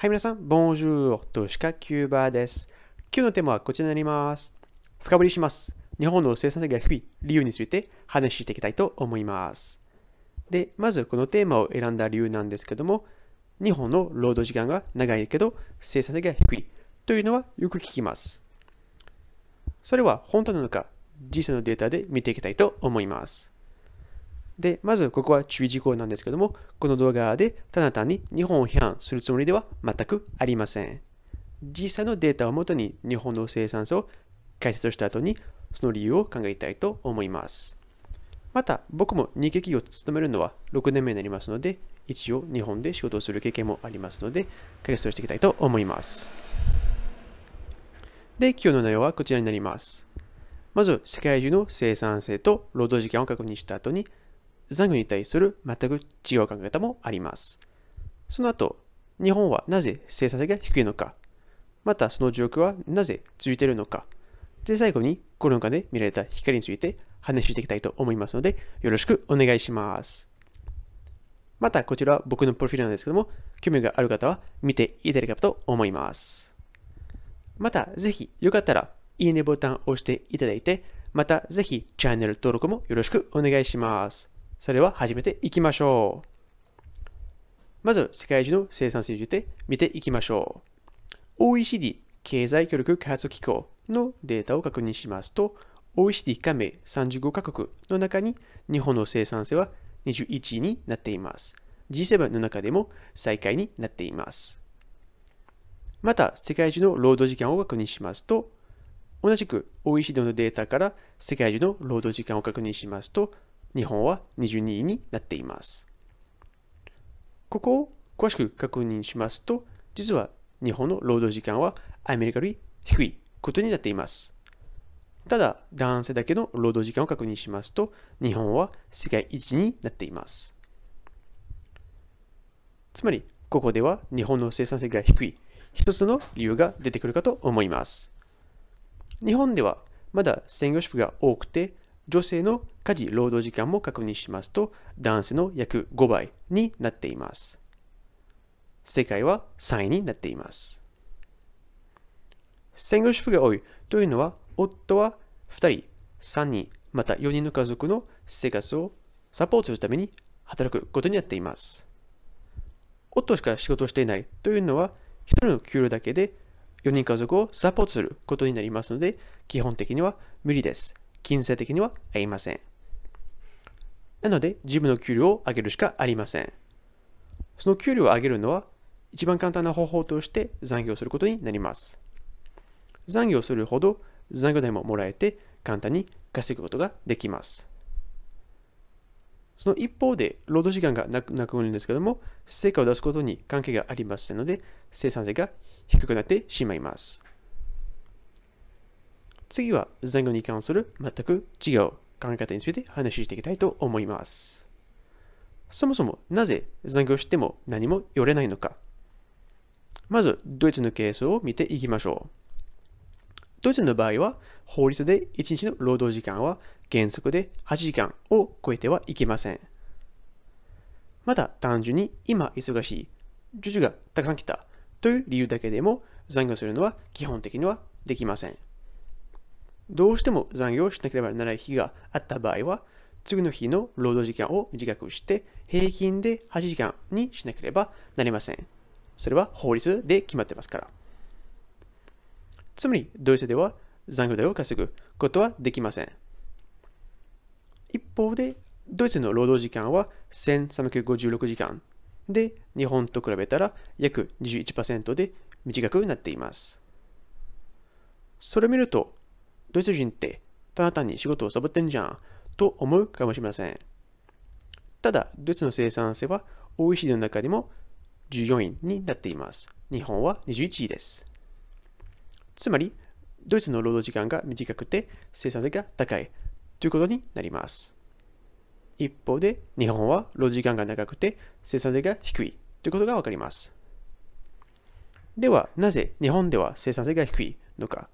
はい、皆さん、Bonjour! トシカキューバーです。今日のテーマはこちらになります。深掘りします。日本の生産性が低い理由について話していきたいと思います。で、まずこのテーマを選んだ理由なんですけども、日本の労働時間が長いけど生産性が低いというのはよく聞きます。それは本当なのか、実際のデータで見ていきたいと思います。で、まずここは注意事項なんですけども、この動画でただ単に日本を批判するつもりでは全くありません。実際のデータをもとに日本の生産性を解説した後に、その理由を考えたいと思います。また、僕も日系企業を務めるのは6年目になりますので、一応日本で仕事をする経験もありますので、解説をしていきたいと思います。で、今日の内容はこちらになります。まず、世界中の生産性と労働時間を確認した後に、残業に対する全く違う考え方もあります。その後、日本はなぜ生産性が低いのか、またその状況はなぜ続いているのか、で最後にコロナ禍で見られた光について話していきたいと思いますので、よろしくお願いします。またこちらは僕のプロフィールなんですけども、興味がある方は見ていただければと思います。またぜひよかったらいいねボタンを押していただいて、またぜひチャンネル登録もよろしくお願いします。それは始めていきましょう。まず、世界中の生産性について見ていきましょう。OECD 経済協力開発機構のデータを確認しますと、OECD 加盟35カ国の中に日本の生産性は21位になっています。G7 の中でも最下位になっています。また、世界中の労働時間を確認しますと、同じく OECD のデータから世界中の労働時間を確認しますと、日本は22位になっています。ここを詳しく確認しますと、実は日本の労働時間はアメリカより低いことになっています。ただ、男性だけの労働時間を確認しますと、日本は世界一になっています。つまり、ここでは日本の生産性が低い一つの理由が出てくるかと思います。日本ではまだ専業主婦が多くて、女性の家事労働時間も確認しますと男性の約5倍になっています世界は3位になっています専業主婦が多いというのは夫は2人3人また4人の家族の生活をサポートするために働くことになっています夫しか仕事をしていないというのは1人の給料だけで4人家族をサポートすることになりますので基本的には無理です金銭的にはありません。なので、自分の給料を上げるしかありません。その給料を上げるのは、一番簡単な方法として残業することになります。残業するほど残業代ももらえて、簡単に稼ぐことができます。その一方で、労働時間がなくなるんですけども、成果を出すことに関係がありませんので、生産性が低くなってしまいます。次は前後に関する全く違う考え方について話していきたいと思います。そもそもなぜ残業しても何も寄れないのか。まず、ドイツのケースを見ていきましょう。ドイツの場合は、法律で1日の労働時間は原則で8時間を超えてはいけません。また単純に今忙しい、受注がたくさん来たという理由だけでも残業するのは基本的にはできません。どうしても残業しなければならない日があった場合は、次の日の労働時間を短くして、平均で8時間にしなければなりません。それは法律で決まってますから。つまり、ドイツでは残業代を稼ぐことはできません。一方で、ドイツの労働時間は1356時間で、日本と比べたら約21%で短くなっています。それを見ると、ドイツ人ってただ単に仕事をサボってんじゃんと思うかもしれません。ただ、ドイツの生産性は OECD の中でも14位になっています。日本は21位です。つまり、ドイツの労働時間が短くて生産性が高いということになります。一方で、日本は労働時間が長くて生産性が低いということがわかります。では、なぜ日本では生産性が低いのか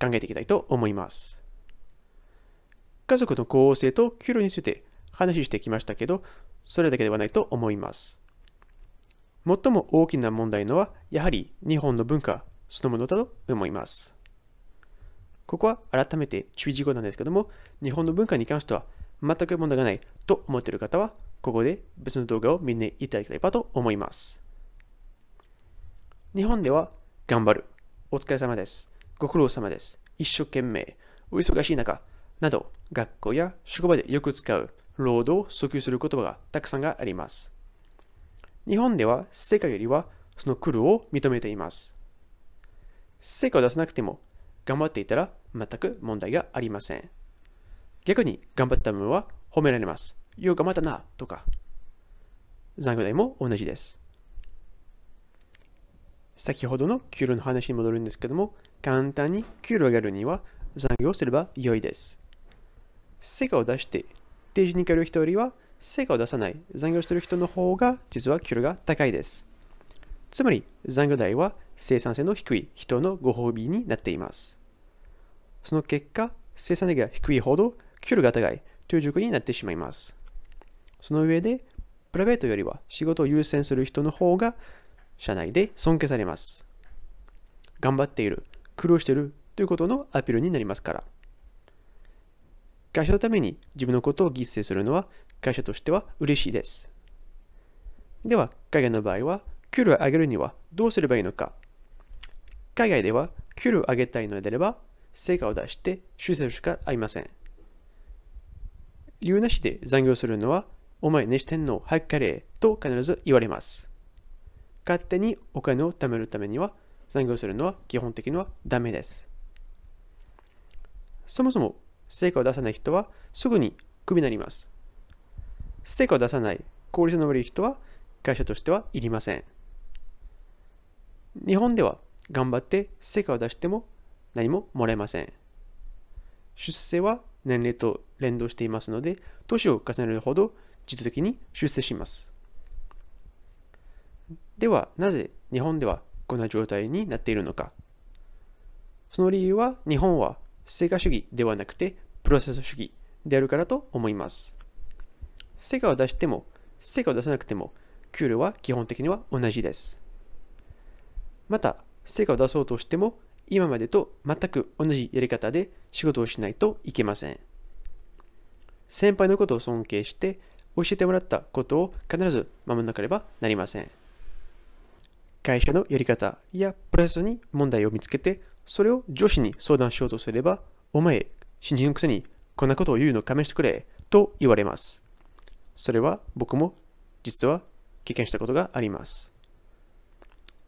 考えていきたいと思います。家族の構成と給料について話してきましたけど、それだけではないと思います。最も大きな問題のは、やはり日本の文化そのものだと思います。ここは改めて注意事項なんですけども、日本の文化に関しては全く問題がないと思っている方は、ここで別の動画を見ていただければと思います。日本では頑張る。お疲れ様です。ご苦労様です。一生懸命。お忙しい中。など、学校や職場でよく使う、労働を訴求する言葉がたくさんがあります。日本では成果よりはその苦労を認めています。成果を出さなくても頑張っていたら全く問題がありません。逆に頑張った分は褒められます。よう頑張ったなとか。残業代も同じです。先ほどの給料の話に戻るんですけども、簡単に給料を上げるには残業すれば良いです。成果を出して、定時に帰る人よりは成果を出さない残業している人の方が実は給料が高いです。つまり残業代は生産性の低い人のご褒美になっています。その結果、生産性が低いほど給料が高いという状況になってしまいます。その上で、プライベートよりは仕事を優先する人の方が社内で尊敬されます。頑張っている、苦労しているということのアピールになりますから。会社のために自分のことを犠牲するのは会社としては嬉しいです。では、海外の場合は、給料を上げるにはどうすればいいのか。海外では、給料を上げたいのであれば、成果を出して修正しかありません。理由なしで残業するのは、お前熱してんの早く帰れと必ず言われます。勝手にお金を貯めるためには残業するのは基本的にはダメです。そもそも成果を出さない人はすぐにクビになります。成果を出さない効率の悪い人は会社としてはいりません。日本では頑張って成果を出しても何ももらえません。出世は年齢と連動していますので、年を重ねるほど自動的に出世します。ではなぜ日本ではこんな状態になっているのかその理由は日本は成果主義ではなくてプロセス主義であるからと思います成果を出しても成果を出さなくても給料は基本的には同じですまた成果を出そうとしても今までと全く同じやり方で仕事をしないといけません先輩のことを尊敬して教えてもらったことを必ず守らなければなりません会社のやり方やプラスに問題を見つけて、それを上司に相談しようとすれば、お前、新人のくせにこんなことを言うのを試してくれと言われます。それは僕も実は経験したことがあります。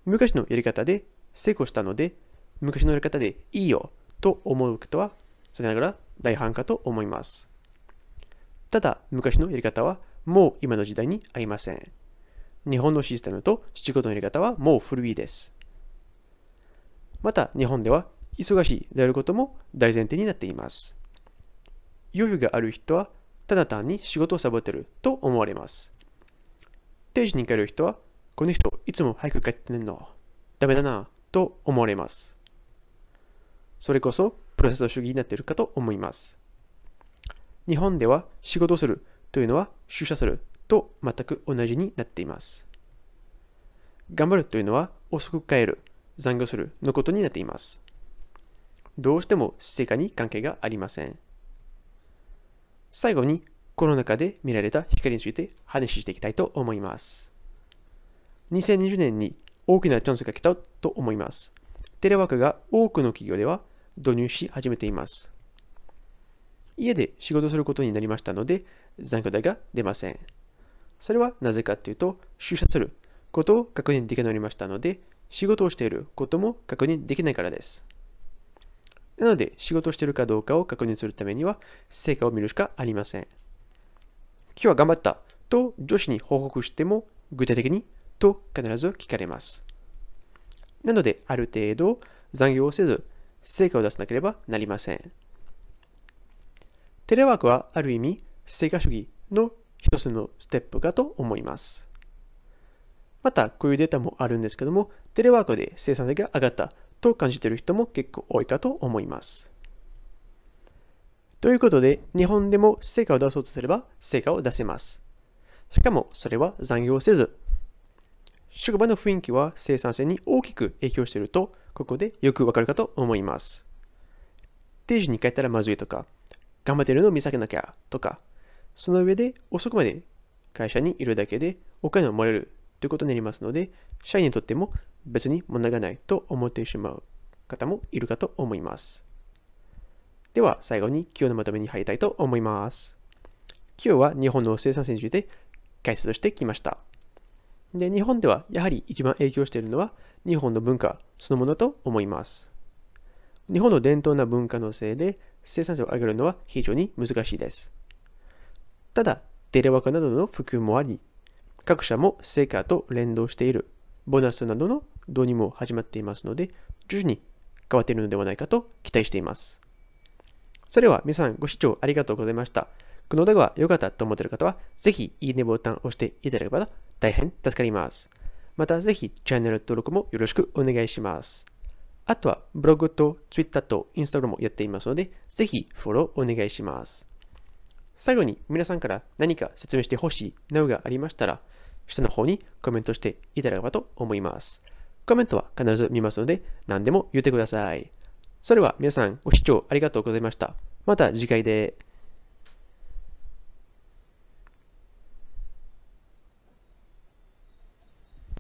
昔のやり方で成功したので、昔のやり方でいいよと思うことは、さながら大半かと思います。ただ、昔のやり方はもう今の時代に合いません。日本のシステムと仕事のやり方はもう古いです。また、日本では忙しいであることも大前提になっています。余裕がある人はただ単に仕事をサボってると思われます。定時に帰る人は、この人いつも早く帰ってんの、ダメだなと思われます。それこそプロセス主義になっているかと思います。日本では仕事するというのは出社すると全く同じになっています。頑張るというのは遅く帰る、残業するのことになっています。どうしても成果に関係がありません。最後にコロナ禍で見られた光について話していきたいと思います。2020年に大きなチャンスが来たと思います。テレワークが多くの企業では導入し始めています。家で仕事することになりましたので残業代が出ません。それはなぜかというと、出社することを確認できなくなりましたので、仕事をしていることも確認できないからです。なので、仕事しているかどうかを確認するためには、成果を見るしかありません。今日は頑張ったと女子に報告しても、具体的にと必ず聞かれます。なので、ある程度残業をせず、成果を出さなければなりません。テレワークはある意味、成果主義の一つのステップかと思います。また、こういうデータもあるんですけども、テレワークで生産性が上がったと感じている人も結構多いかと思います。ということで、日本でも成果を出そうとすれば成果を出せます。しかも、それは残業せず。職場の雰囲気は生産性に大きく影響していると、ここでよくわかるかと思います。定時に帰ったらまずいとか、頑張ってるのを見下げなきゃとか、その上で遅くまで会社にいるだけでお金をもらえるということになりますので、社員にとっても別に問題がないと思ってしまう方もいるかと思います。では最後に今日のまとめに入りたいと思います。今日は日本の生産性について解説してきました。で、日本ではやはり一番影響しているのは日本の文化そのものと思います。日本の伝統な文化のせいで生産性を上げるのは非常に難しいです。ただ、テレワークなどの普及もあり、各社も成果と連動しているボーナスなどの導入も始まっていますので、徐々に変わっているのではないかと期待しています。それでは皆さんご視聴ありがとうございました。この動画が良かったと思っている方は、ぜひいいねボタンを押していただければ大変助かります。またぜひチャンネル登録もよろしくお願いします。あとはブログと Twitter と Instagram もやっていますので、ぜひフォローお願いします。最後に皆さんから何か説明してほしいなどがありましたら、下の方にコメントしていただければと思います。コメントは必ず見ますので、何でも言ってください。それでは皆さんご視聴ありがとうございました。また次回で。